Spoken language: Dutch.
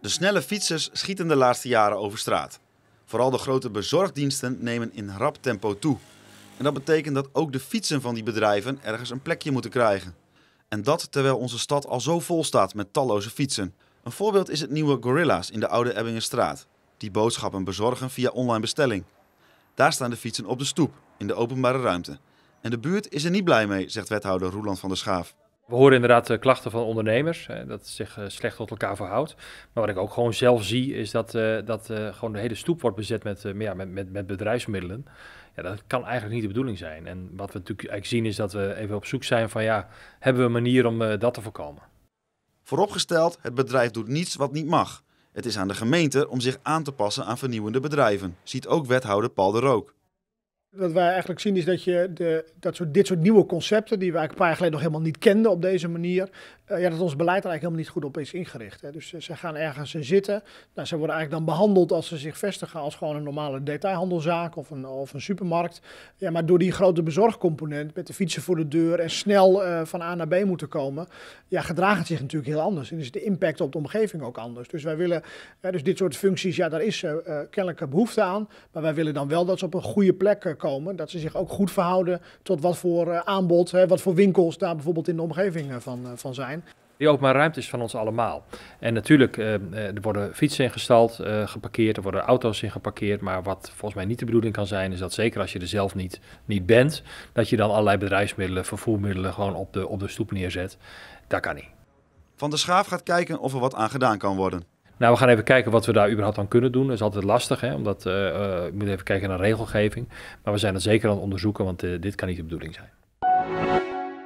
De snelle fietsers schieten de laatste jaren over straat. Vooral de grote bezorgdiensten nemen in rap tempo toe. En dat betekent dat ook de fietsen van die bedrijven ergens een plekje moeten krijgen. En dat terwijl onze stad al zo vol staat met talloze fietsen. Een voorbeeld is het nieuwe Gorilla's in de Oude Ebbingenstraat, die boodschappen bezorgen via online bestelling. Daar staan de fietsen op de stoep, in de openbare ruimte. En de buurt is er niet blij mee, zegt wethouder Roeland van der Schaaf. We horen inderdaad eh, klachten van ondernemers, dat zich eh, slecht tot elkaar verhoudt. Maar wat ik ook gewoon zelf zie, is dat, eh, dat gewoon de hele stoep wordt bezet met, met, met, met bedrijfsmiddelen. Ja, dat kan eigenlijk niet de bedoeling zijn. En wat we natuurlijk eigenlijk zien, is dat we even op zoek zijn van, ja, hebben we een manier om dat te voorkomen? Vooropgesteld, het bedrijf doet niets wat niet mag. Het is aan de gemeente om zich aan te passen aan vernieuwende bedrijven, ziet ook wethouder Paul de Rook. Wat wij eigenlijk zien is dat je de, dat soort, dit soort nieuwe concepten, die wij een paar jaar geleden nog helemaal niet kenden op deze manier, eh, ja, dat ons beleid er eigenlijk helemaal niet goed op is ingericht. Hè. Dus eh, ze gaan ergens zitten, nou, ze worden eigenlijk dan behandeld als ze zich vestigen als gewoon een normale detailhandelzaak of een, of een supermarkt. Ja, maar door die grote bezorgcomponent met de fietsen voor de deur en snel eh, van A naar B moeten komen, ja, gedragen zich natuurlijk heel anders. En is de impact op de omgeving ook anders. Dus wij willen, dus dit soort functies, ja, daar is kennelijk behoefte aan, maar wij willen dan wel dat ze op een goede plek komen, dat ze zich ook goed verhouden tot wat voor eh, aanbod, hè, wat voor winkels daar bijvoorbeeld in de omgeving eh, van, eh, van zijn. Die openbare ruimte is van ons allemaal. En natuurlijk, er worden fietsen in gestald, geparkeerd, er worden auto's in geparkeerd. Maar wat volgens mij niet de bedoeling kan zijn, is dat zeker als je er zelf niet, niet bent, dat je dan allerlei bedrijfsmiddelen, vervoermiddelen gewoon op de, op de stoep neerzet. Dat kan niet. Van der Schaaf gaat kijken of er wat aan gedaan kan worden. Nou, we gaan even kijken wat we daar überhaupt aan kunnen doen. Dat is altijd lastig, hè, omdat uh, ik moet even kijken naar regelgeving. Maar we zijn er zeker aan het onderzoeken, want eh, dit kan niet de bedoeling zijn.